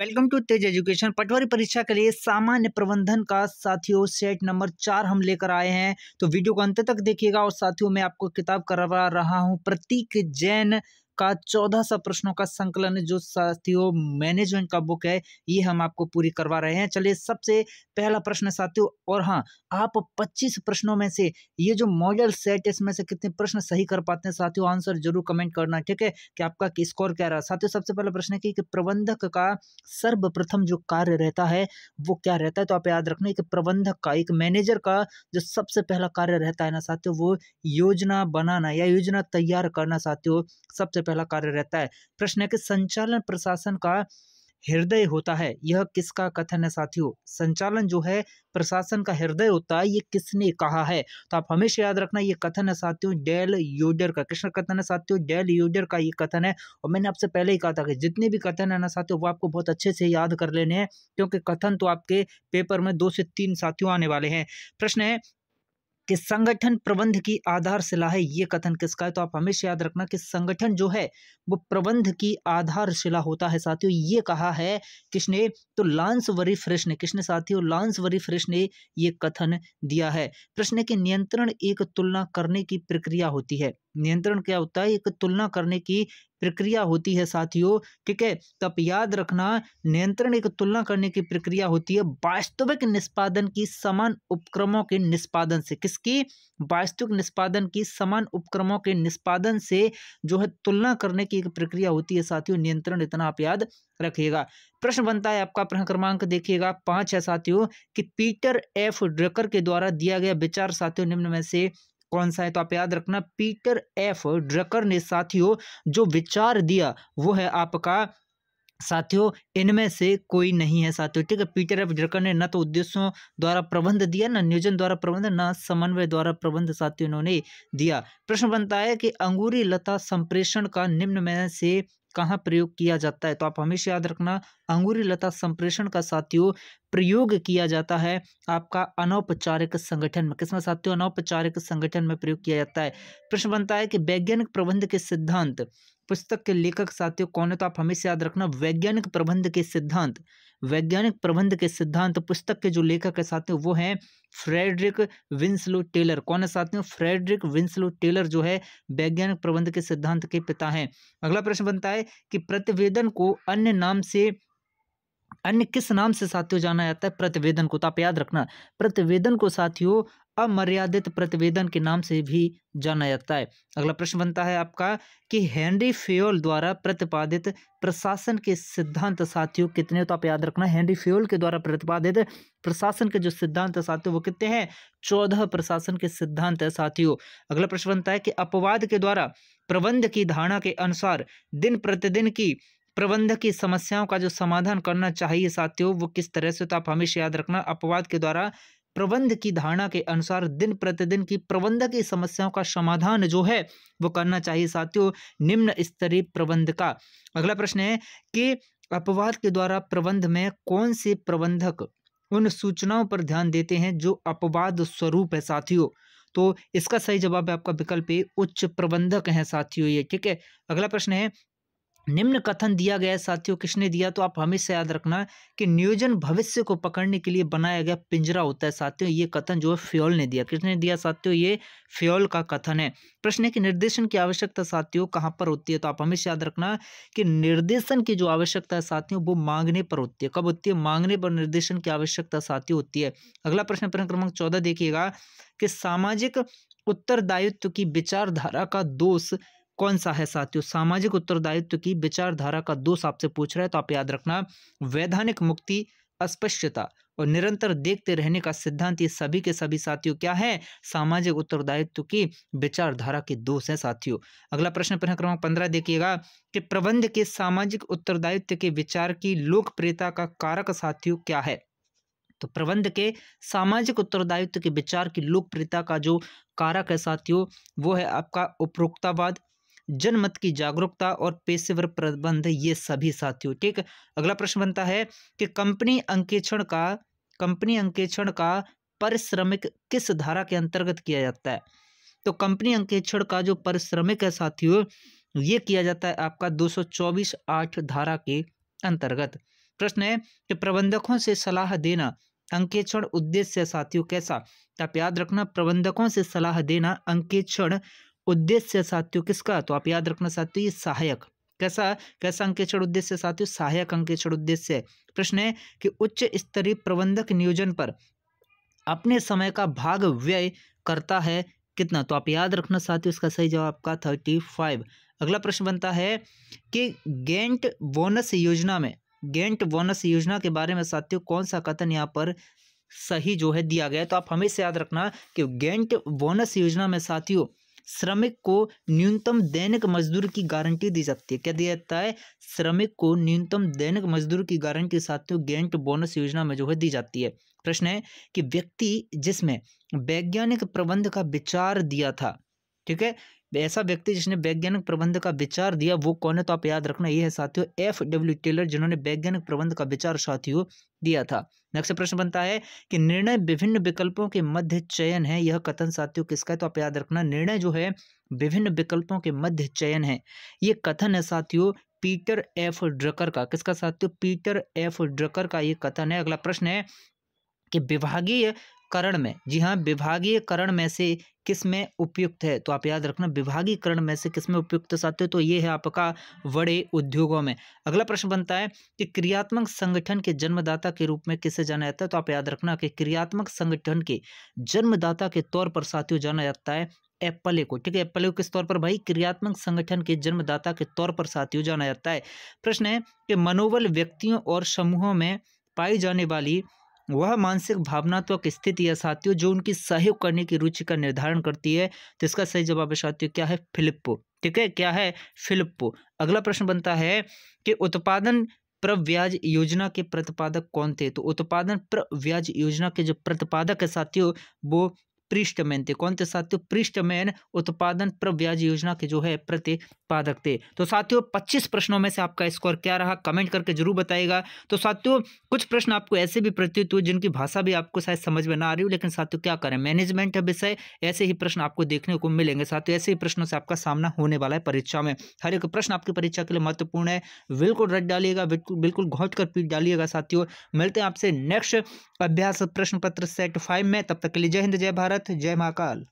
welcome to Tej education पटवारी परीक्षा के लिए सामान्य प्रबंधन का साथियों सेट नंबर चार हम लेकर आए हैं तो वीडियो को अंत तक देखिएगा और साथियों मैं आपको किताब करवा रहा हूं प्रतीक जैन का चौदह सौ प्रश्नों का संकलन जो साथियों मैनेजमेंट का बुक है ये हम आपको पूरी करवा रहे हैं चलिए सबसे पहला प्रश्न साथियों और हाँ आप पच्चीस प्रश्नों में से ये जो मॉडल सेट इसमें से कितने प्रश्न सही कर पाते हैं साथियों आंसर जरूर कमेंट करना ठीक है कि आपका स्कोर क्या रहा साथियों सबसे पहला प्रश्न है कि, कि प्रबंधक का सर्वप्रथम जो कार्य रहता है वो क्या रहता है तो आप याद रखना कि प्रबंधक का एक मैनेजर का जो सबसे पहला कार्य रहता है ना साथियों वो योजना बनाना या योजना तैयार करना साथियों सबसे पहला कार्य रहता है प्रश्न है कि संचालन प्रशासन का हृदय होता है यह किसका कथन है साथियों संचालन जो है प्रशासन का हृदय होता है ये किसने कहा है तो आप हमेशा याद रखना ये कथन है साथियों डेल यूजर का किसका कथन है साथियों डेल यूजर का ये कथन है और मैंने आपसे पहले ही कहा था कि जितने भी कथन है ना साथियों वो आपको बहुत अच्छे से याद कर लेने हैं क्योंकि कथन तो आपके पेपर में दो से तीन साथियों आने वाले हैं प्रश्न है कि संगठन प्रबंध की आधारशिला है ये कथन किसका है तो आप हमेशा याद रखना कि संगठन जो है वो प्रबंध की आधारशिला होता है साथियों ये कहा है किसने तो लांस वरी फ्रेश ने किसने साथियों लांस वरी फ्रेश ने ये कथन दिया है प्रश्न के नियंत्रण एक तुलना करने की प्रक्रिया होती है नियंत्रण क्या होता है एक तुलना करने की प्रक्रिया होती है साथियों ठीक है तो आप याद रखना नियंत्रण एक तुलना करने की प्रक्रिया होती है वास्तविक निष्पादन की समान उपक्रमों के निष्पादन से किसकी वास्तविक निष्पादन की समान उपक्रमों के निष्पादन से जो है तुलना करने की एक प्रक्रिया होती है साथियों नियंत्रण इतना आप याद रखिएगा प्रश्न बनता है आपका प्रश्न क्रमांक देखिएगा पांच है साथियों कि पीटर एफ ड्रकर के द्वारा दिया गया विचार साथियों निम्न में से कौन सा है तो आप याद रखना पीटर एफ ड्रकर ने साथियों जो विचार दिया वो है आपका साथियों इनमें से कोई नहीं है साथियों ठीक है पीटर एफ ड्रकर ने न तो उद्देश्यों द्वारा प्रबंध दिया न नियोजन द्वारा प्रबंध न समन्वय द्वारा प्रबंध साथियों ने दिया प्रश्न बनता है कि अंगूरी लता संप्रेषण का निम्न में से कहाँ प्रयोग किया जाता है तो आप हमेशा याद रखना अंगूरी लता संप्रेषण का साथियों प्रयोग किया जाता है आपका अनौपचारिक संगठन में किसमें साथियों अनौपचारिक संगठन में प्रयोग किया जाता है प्रश्न बनता है कि वैज्ञानिक प्रबंध के सिद्धांत पुस्तक के लेखक साथियों कौन है तो आप हमेशा याद रखना वैज्ञानिक प्रबंध के सिद्धांत वैज्ञानिक प्रबंध के सिद्धांत पुस्तक के जो लेखक है साथियों वो हैं फ्रेडरिक विंसलो टेलर कौन है साथियों फ्रेडरिक विंसलो टेलर जो है वैज्ञानिक प्रबंध के सिद्धांत के पिता हैं अगला प्रश्न बनता है कि प्रतिवेदन को अन्य नाम से अन्य किस नाम से साथियों जाना जाता है प्रतिवेदन को तो आप याद रखना प्रतिवेदन को साथियों अमर्यादित प्रतिवेदन के नाम से भी जाना जाता है अगला प्रश्न बनता है आपका कि हेनरी फ्योल द्वारा प्रतिपादित प्रशासन के सिद्धांत साथियों कितने तो आप याद रखना हेनरी फ्योल के द्वारा प्रतिपादित प्रशासन के जो सिद्धांत साथियों वो कितने हैं चौदह प्रशासन के सिद्धांत साथियों अगला प्रश्न बनता है कि अपवाद के द्वारा प्रबंध की धारणा के अनुसार दिन प्रतिदिन की प्रबंध की समस्याओं का जो समाधान करना चाहिए साथियों वो किस तरह से तो आप हमेशा याद रखना अपवाद के द्वारा प्रबंध की धारणा के अनुसार दिन प्रतिदिन की प्रबंध की समस्याओं का समाधान जो है वो करना चाहिए साथियों निम्न स्तरीय प्रबंध का अगला प्रश्न है कि अपवाद के द्वारा प्रबंध में कौन से प्रबंधक उन सूचनाओं पर ध्यान देते हैं जो अपवाद स्वरूप है साथियों तो इसका सही जवाब है आपका विकल्प ए उच्च प्रबंधक है साथियों ये ठीक है अगला प्रश्न है निम्न कथन दिया गया है साथियों किसने दिया तो आप हमेशा याद रखना कि नियोजन भविष्य को पकड़ने के लिए बनाया गया पिंजरा होता है साथियों ये कथन जो है फ्योल ने दिया किसने दिया साथियों ये फ्योल का कथन है प्रश्न है कि निर्देशन की आवश्यकता साथियों कहाँ पर होती है तो आप हमेशा याद रखना कि निर्देशन की जो आवश्यकता है साथियों वो मांगने पर होती है कब होती है मांगने पर निर्देशन की आवश्यकता साथियों होती है अगला प्रश्न प्रश्न क्रमांक चौदह देखिएगा कि सामाजिक उत्तरदायित्व की विचारधारा का दोष कौन सा है साथियों सामाजिक उत्तरदायित्व की विचारधारा का दोष आपसे पूछ रहा है तो आप याद रखना वैधानिक मुक्ति अस्पष्टता और निरंतर देखते रहने का सिद्धांत ये सभी के सभी साथियों क्या है सामाजिक उत्तरदायित्व की विचारधारा के दोष है साथियों अगला प्रश्न प्रश्न क्रमांक पंद्रह देखिएगा कि प्रबंध के सामाजिक उत्तरदायित्व के विचार की लोकप्रियता का कारक साथियों क्या है तो प्रबंध के सामाजिक उत्तरदायित्व के विचार की लोकप्रियता का जो कारक है साथियों वो है आपका उपरोक्तावाद जनमत की जागरूकता और पेशेवर प्रबंध ये सभी साथियों ठीक अगला प्रश्न बनता है कि कंपनी अंकेक्षण का कंपनी अंकेक्षण का परिश्रमिक किस धारा के अंतर्गत किया जाता है तो कंपनी अंकेक्षण का जो परिश्रमिक है साथियों ये किया जाता है आपका दो आठ धारा के अंतर्गत प्रश्न है कि प्रबंधकों से सलाह देना अंकेक्षण उद्देश्य साथियों कैसा तो आप याद रखना प्रबंधकों से सलाह देना अंकेक्षण उद्देश्य साथियों किसका तो आप याद रखना साथियों ये सहायक कैसा कैसा अंकेक्षण उद्देश्य साथियों सहायक अंकेक्षण उद्देश्य प्रश्न है कि उच्च स्तरीय प्रबंधक नियोजन पर अपने समय का भाग व्यय करता है कितना तो आप याद रखना साथियों इसका सही जवाब आपका थर्टी फाइव अगला प्रश्न बनता है कि गेंट बोनस योजना में गेंट बोनस योजना के बारे में साथियों कौन सा कथन यहाँ पर सही जो है दिया गया तो आप हमेशा याद रखना कि गेंट बोनस योजना में साथियों श्रमिक को न्यूनतम दैनिक मजदूर की गारंटी दी जाती है क्या दिया जाता है श्रमिक को न्यूनतम दैनिक मजदूर की गारंटी के साथ गेंट बोनस योजना में जो है दी जाती है प्रश्न है कि व्यक्ति जिसमें वैज्ञानिक प्रबंध का विचार दिया था ठीक है ऐसा व्यक्ति जिसने वैज्ञानिक प्रबंध का विचार दिया वो कौन है तो आप याद रखना ये है साथियों एफ डब्ल्यू टेलर जिन्होंने वैज्ञानिक प्रबंध का विचार साथियों दिया था नेक्स्ट प्रश्न बनता है कि निर्णय विभिन्न विकल्पों के मध्य चयन है यह कथन साथियों किसका है तो आप याद रखना निर्णय जो है विभिन्न विकल्पों के मध्य चयन है ये कथन है साथियों पीटर एफ ड्रकर का किसका साथियों पीटर एफ ड्रकर का ये कथन है अगला प्रश्न है कि विभागीय करण में जी हाँ विभागीय करण में से किस में उपयुक्त है तो आप याद रखना विभागीय करण में से किस में उपयुक्त साथियों तो ये है आपका बड़े उद्योगों में अगला प्रश्न बनता है कि क्रियात्मक संगठन के जन्मदाता के रूप में किसे जाना जाता है तो आप याद रखना कि क्रियात्मक संगठन के जन्मदाता के तौर पर साथियों जाना जाता है एप्पले को ठीक है एप्पले को किस तौर पर भाई क्रियात्मक संगठन के जन्मदाता के तौर पर साथियों जाना जाता है प्रश्न है कि मनोबल व्यक्तियों और समूहों में पाई जाने वाली वह मानसिक भावनात्मक स्थिति या साथियों जो उनकी सहयोग करने की रुचि का निर्धारण करती है तो इसका सही जवाब है साथियों क्या है फिलिप्पो ठीक है क्या है फिलिप्पो अगला प्रश्न बनता है कि उत्पादन प्रव्याज योजना के प्रतिपादक कौन थे तो उत्पादन प्रव्याज योजना के जो प्रतिपादक है साथियों वो पृष्ठमैन थे कौन थे साथियों पृष्ठमेन उत्पादन प्रव्याज योजना के जो है प्रतिपादक थे तो साथियों पच्चीस प्रश्नों में से आपका स्कोर क्या रहा कमेंट करके जरूर बताएगा तो साथियों कुछ प्रश्न आपको ऐसे भी प्रतीत हुए जिनकी भाषा भी आपको शायद समझ में ना आ रही हो लेकिन साथियों क्या करें मैनेजमेंट है विषय ऐसे ही प्रश्न आपको देखने को मिलेंगे साथियों ऐसे ही प्रश्नों से आपका सामना होने वाला है परीक्षा में हर एक प्रश्न आपकी परीक्षा के लिए महत्वपूर्ण है बिल्कुल रट डालिएगा बिल्कुल घोट कर पीट डालिएगा साथियों मिलते हैं आपसे नेक्स्ट अभ्यास प्रश्न पत्र सेट फाइव में तब तक के लिए जय हिंद जय भारत रथ जय महाकाल